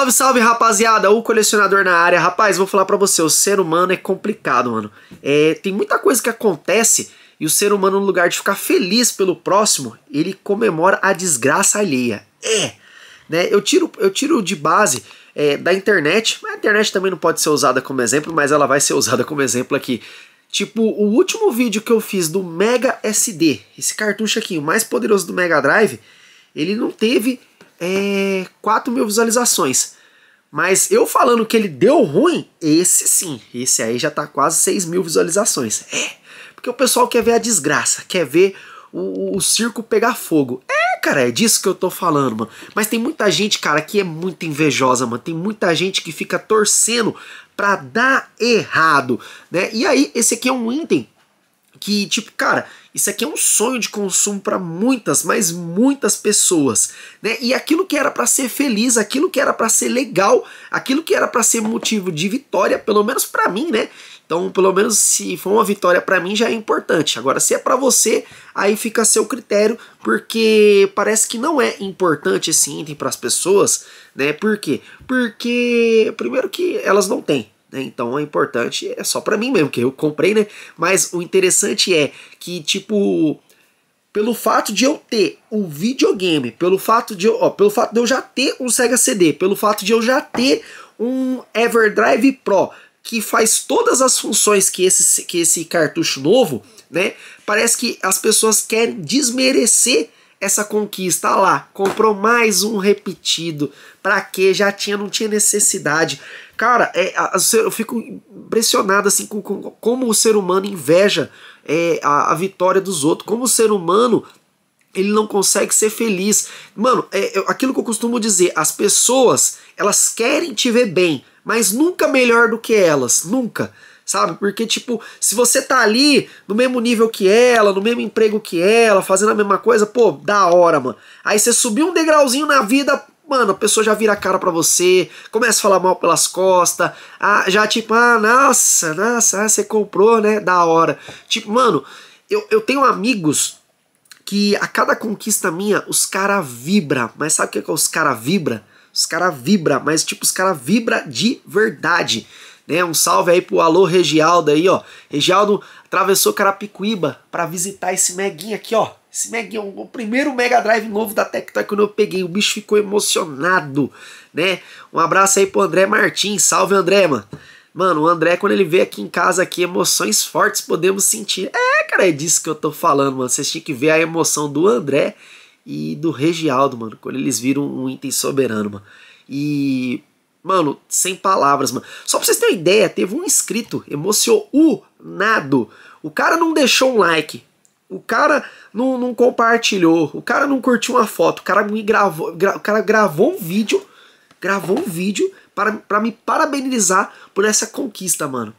Salve, salve, rapaziada! O colecionador na área. Rapaz, vou falar para você, o ser humano é complicado, mano. É, tem muita coisa que acontece e o ser humano, no lugar de ficar feliz pelo próximo, ele comemora a desgraça alheia. É! Né? Eu, tiro, eu tiro de base é, da internet, a internet também não pode ser usada como exemplo, mas ela vai ser usada como exemplo aqui. Tipo, o último vídeo que eu fiz do Mega SD, esse cartucho aqui, o mais poderoso do Mega Drive, ele não teve é, 4 mil visualizações. Mas eu falando que ele deu ruim, esse sim, esse aí já tá quase 6 mil visualizações. É, porque o pessoal quer ver a desgraça, quer ver o, o, circo pegar fogo. É, cara, é disso que eu tô falando, mano. Mas tem muita gente, cara, que é muito invejosa, mano. Tem muita gente que fica torcendo pra dar errado, né? E aí, esse aqui é um item que tipo, cara, isso aqui é um sonho de consumo para muitas, mas muitas pessoas, né? E aquilo que era para ser feliz, aquilo que era para ser legal, aquilo que era para ser motivo de vitória, pelo menos para mim, né? Então, pelo menos se for uma vitória para mim já é importante. Agora, se é para você, aí fica a seu critério, porque parece que não é importante esse item para as pessoas, né? Por quê? Porque primeiro que elas não têm né? Então é importante, é só para mim mesmo, que eu comprei, né? Mas o interessante é que, tipo, pelo fato de eu ter um videogame, pelo fato de eu, ó, pelo fato de eu já ter um Sega CD, pelo fato de eu já ter um Everdrive Pro que faz todas as funções que esse, que esse cartucho novo, né? Parece que as pessoas querem desmerecer essa conquista. Tá lá, comprou mais um repetido. Pra quê? Já tinha, não tinha necessidade. Cara, é, eu fico impressionado assim com, com como o ser humano inveja é, a, a vitória dos outros. Como o ser humano ele não consegue ser feliz. Mano, é, é, aquilo que eu costumo dizer, as pessoas, elas querem te ver bem, mas nunca melhor do que elas, nunca sabe? Porque, tipo, se você tá ali no mesmo nível que ela, no mesmo emprego que ela, fazendo a mesma coisa, pô, da hora, mano. Aí você subiu um degrauzinho na vida, mano, a pessoa já vira a cara pra você, começa a falar mal pelas costas, ah, já tipo, ah, nossa, nossa, ah, você comprou, né? Da hora. Tipo, mano, eu, eu tenho amigos que a cada conquista minha, os cara vibra. Mas sabe o que, é que os cara vibra? Os cara vibra, mas tipo, os cara vibra de verdade. Né? Um salve aí pro Alô Regialdo aí, ó. Regialdo atravessou Carapicuíba para visitar esse meguinho aqui, ó. Esse meguinho, o primeiro Mega Drive novo da Tectoy que eu peguei. O bicho ficou emocionado, né? Um abraço aí pro André Martins. Salve, André, mano. Mano, o André, quando ele veio aqui em casa, aqui, emoções fortes podemos sentir. É, cara, é disso que eu tô falando, mano. Vocês tinham que ver a emoção do André e do Regialdo, mano, quando eles viram um item soberano, mano. E Mano, sem palavras, mano. Só pra vocês terem ideia, teve um inscrito emocionado. O cara não deixou um like. O cara não, não compartilhou. O cara não curtiu uma foto. O cara me gravou. Gra, o cara gravou um vídeo. Gravou um vídeo para, para me parabenizar por essa conquista, mano.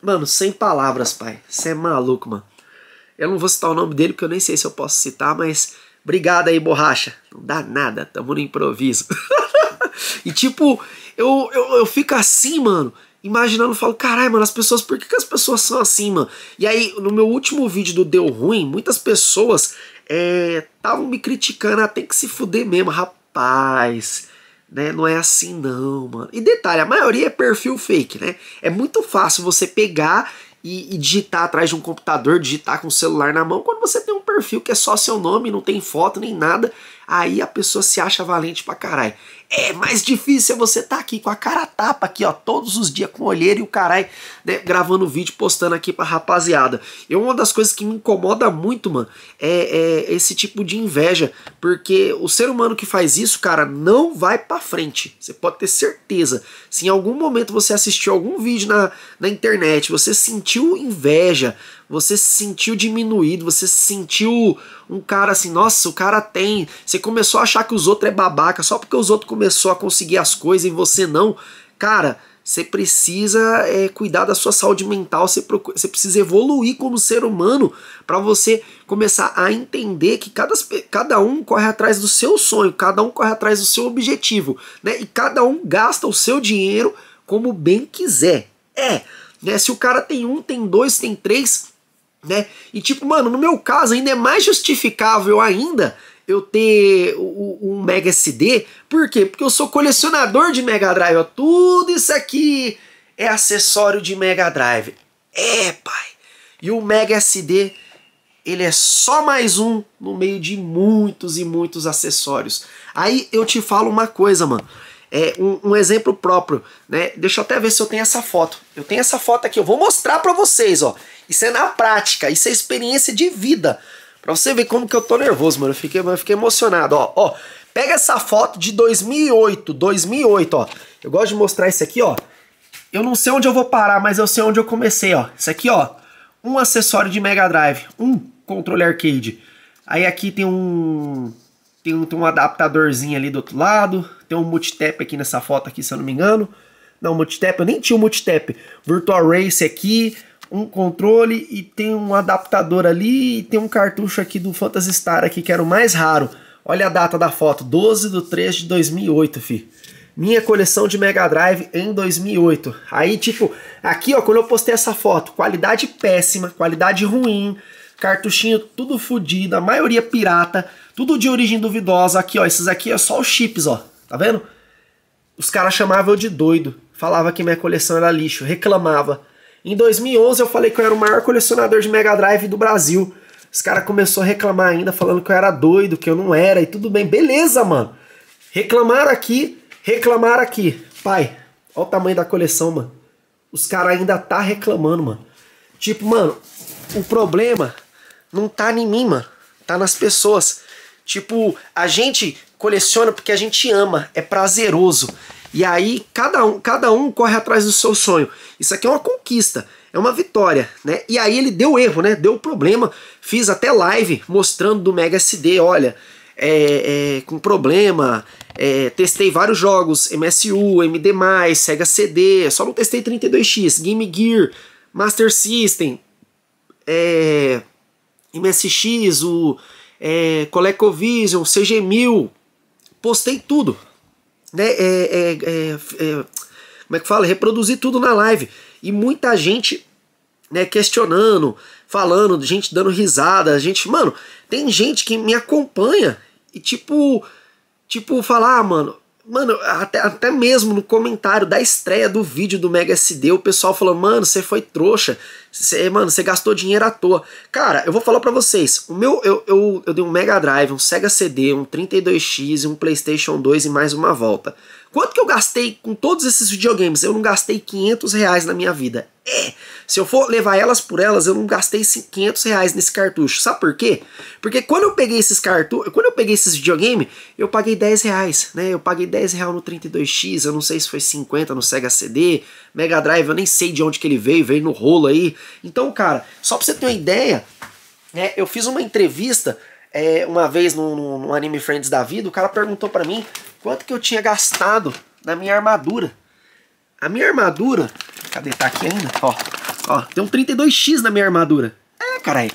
Mano, sem palavras, pai. Você é maluco, mano. Eu não vou citar o nome dele, porque eu nem sei se eu posso citar, mas. Obrigado aí, borracha. Não dá nada, tamo no improviso. E tipo, eu, eu, eu fico assim, mano imaginando, falo, caralho, mano, as pessoas, por que, que, as pessoas são assim, mano? E aí, no meu último vídeo do Deu Ruim, muitas pessoas estavam é, me criticando, ah, tem que se fuder mesmo, rapaz, né? Não é assim não, mano. E detalhe, a maioria é perfil fake, né? É muito fácil você pegar e, e digitar atrás de um computador, digitar com o celular na mão, quando você tem um perfil que é só seu nome, não tem foto nem nada, aí a pessoa se acha valente pra caralho. É mais difícil é você estar tá aqui com a cara tapa aqui, ó, todos os dias com o olheiro e o caralho, né, gravando vídeo, postando aqui pra rapaziada. E uma das coisas que me incomoda muito, mano, é, é esse tipo de inveja, porque o ser humano que faz isso, cara, não vai pra frente. Você pode ter certeza. Se em algum momento você assistiu algum vídeo na, na internet, você sentiu inveja, você se sentiu diminuído, você se sentiu um cara assim, nossa, o cara tem. Você começou a achar que os outros é babaca só porque os outros começou a conseguir as coisas e você não, cara, você precisa é, cuidar da sua saúde mental, você, procura, você precisa evoluir como ser humano para você começar a entender que cada, cada um corre atrás do seu sonho, cada um corre atrás do seu objetivo, né? E cada um gasta o seu dinheiro como bem quiser. É, né? Se o cara tem um, tem dois, tem três, né? E tipo, mano, no meu caso ainda é mais justificável ainda eu ter um Mega SD. Por quê? Porque eu sou colecionador de Mega Drive. Ó. Tudo isso aqui é acessório de Mega Drive. É, pai. E o Mega SD, ele é só mais um no meio de muitos e muitos acessórios. Aí eu te falo uma coisa, mano. É um, um exemplo próprio, né? Deixa eu até ver se eu tenho essa foto. Eu tenho essa foto aqui, eu vou mostrar para vocês, ó. Isso é na prática, isso é experiência de vida. Pra você ver como que eu tô nervoso, mano. Eu fiquei, eu fiquei emocionado, ó. Ó, pega essa foto de 2008, 2008, ó. Eu gosto de mostrar isso aqui, ó. Eu não sei onde eu vou parar, mas eu sei onde eu comecei, ó. Isso aqui, ó. Um acessório de Mega Drive. Um controle arcade. Aí aqui tem um... Tem um, tem um adaptadorzinho ali do outro lado. Tem um multitap aqui nessa foto aqui, se eu não me engano. Não, multitap. Eu nem tinha um multitap. Virtual Race aqui um controle e tem um adaptador ali e tem um cartucho aqui do Phantasy Star aqui que era o mais raro. Olha a data da foto, 12 de 3 de 2008, fi. Minha coleção de Mega Drive em 2008. Aí, tipo, aqui, ó, quando eu postei essa foto, qualidade péssima, qualidade ruim, cartuchinho tudo fodido, a maioria pirata, tudo de origem duvidosa. Aqui, ó, esses aqui é só os chips, ó. Tá vendo? Os caras chamavam eu de doido, falava que minha coleção era lixo, reclamava. Em 2011 eu falei que eu era o maior colecionador de Mega Drive do Brasil. Os caras começaram a reclamar ainda, falando que eu era doido, que eu não era, e tudo bem. Beleza, mano. Reclamaram aqui, reclamaram aqui. Pai, olha o tamanho da coleção, mano. Os caras ainda tá reclamando, mano. Tipo, mano, o problema não tá em mim, mano. Tá nas pessoas. Tipo, a gente coleciona porque a gente ama, é prazeroso. E aí cada um, cada um corre atrás do seu sonho. Isso aqui é uma conquista, é uma vitória, né? E aí ele deu erro, né? Deu problema. Fiz até live mostrando do Mega SD, olha, é, é, com problema. É, testei vários jogos, MSU, MD+, Sega CD, só não testei 32X, Game Gear, Master System, é, MSX, o é, ColecoVision, CG1000, postei tudo, né, é é, é, é, como é que fala? Reproduzir tudo na live. E muita gente né, questionando, falando, gente dando risada, gente, mano, tem gente que me acompanha e tipo, tipo, falar, ah, mano, Mano, até, até mesmo no comentário da estreia do vídeo do Mega SD, o pessoal falou mano, você foi trouxa, cê, mano, você gastou dinheiro à toa. Cara, eu vou falar para vocês, o meu, eu, eu, eu dei um Mega Drive, um Sega CD, um 32X, um Playstation 2 e mais uma volta. Quanto que eu gastei com todos esses videogames? Eu não gastei 500 reais na minha vida. É, se eu for levar elas por elas, eu não gastei 500 reais nesse cartucho. Sabe por quê? Porque quando eu peguei esses cartuchos, quando eu peguei esses videogame, eu paguei 10 reais, né? Eu paguei 10 reais no 32X, eu não sei se foi 50 no Sega CD, Mega Drive, eu nem sei de onde que ele veio, veio no rolo aí. Então, cara, só pra você ter uma ideia, né? Eu fiz uma entrevista é, uma vez no, no, no, Anime Friends da vida, o cara perguntou para mim quanto que eu tinha gastado na minha armadura. A minha armadura, cadê tá aqui ainda? Ó, Ó, tem um 32X na minha armadura. É, caralho.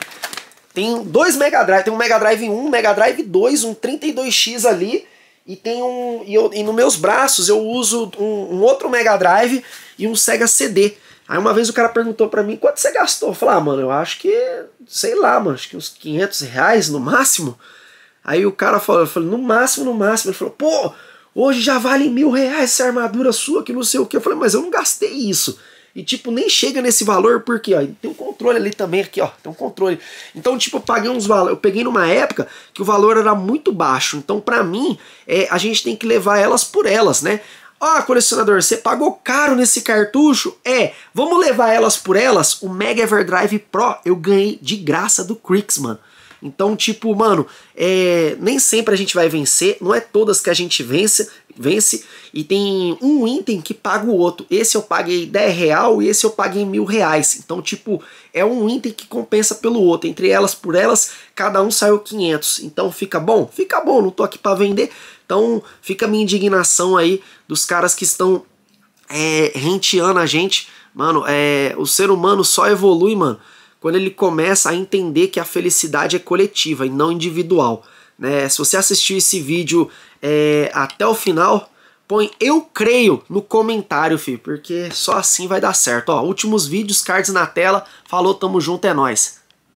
Tem dois Mega Drive, tem um Mega Drive 1, um Mega Drive 2, um 32X ali. E tem um. E, eu, e nos meus braços eu uso um, um, outro Mega Drive e um Sega CD. Aí uma vez o cara perguntou para mim quanto você gastou. Eu falei, ah, mano, eu acho que, sei lá, mano, acho que uns 500 reais no máximo. Aí o cara falou, eu falei, no máximo, no máximo. Ele falou, pô, hoje já vale mil reais essa armadura sua que não sei o que. Eu falei, mas eu não gastei isso. E, tipo, nem chega nesse valor, porque, ó, tem um controle ali também, aqui, ó, tem um controle. Então, tipo, eu paguei uns valores, eu peguei numa época que o valor era muito baixo. Então, para mim, é, a gente tem que levar elas por elas, né? Ó, oh, colecionador, você pagou caro nesse cartucho? É, vamos levar elas por elas? O Mega Everdrive Pro eu ganhei de graça do Crix, mano. Então, tipo, mano, é, nem sempre a gente vai vencer, não é todas que a gente vence, vence e tem um item que paga o outro. Esse eu paguei 10 real e esse eu paguei mil reais. Então, tipo, é um item que compensa pelo outro. Entre elas, por elas, cada um saiu 500. Então fica bom? Fica bom, não tô aqui para vender. Então fica a minha indignação aí dos caras que estão é, renteando a gente. Mano, é, o ser humano só evolui, mano, quando ele começa a entender que a felicidade é coletiva e não individual. Né? Se você assistiu esse vídeo é, até o final, põe eu creio no comentário, filho, porque só assim vai dar certo. Ó, últimos vídeos, cards na tela, falou, tamo junto, é nóis.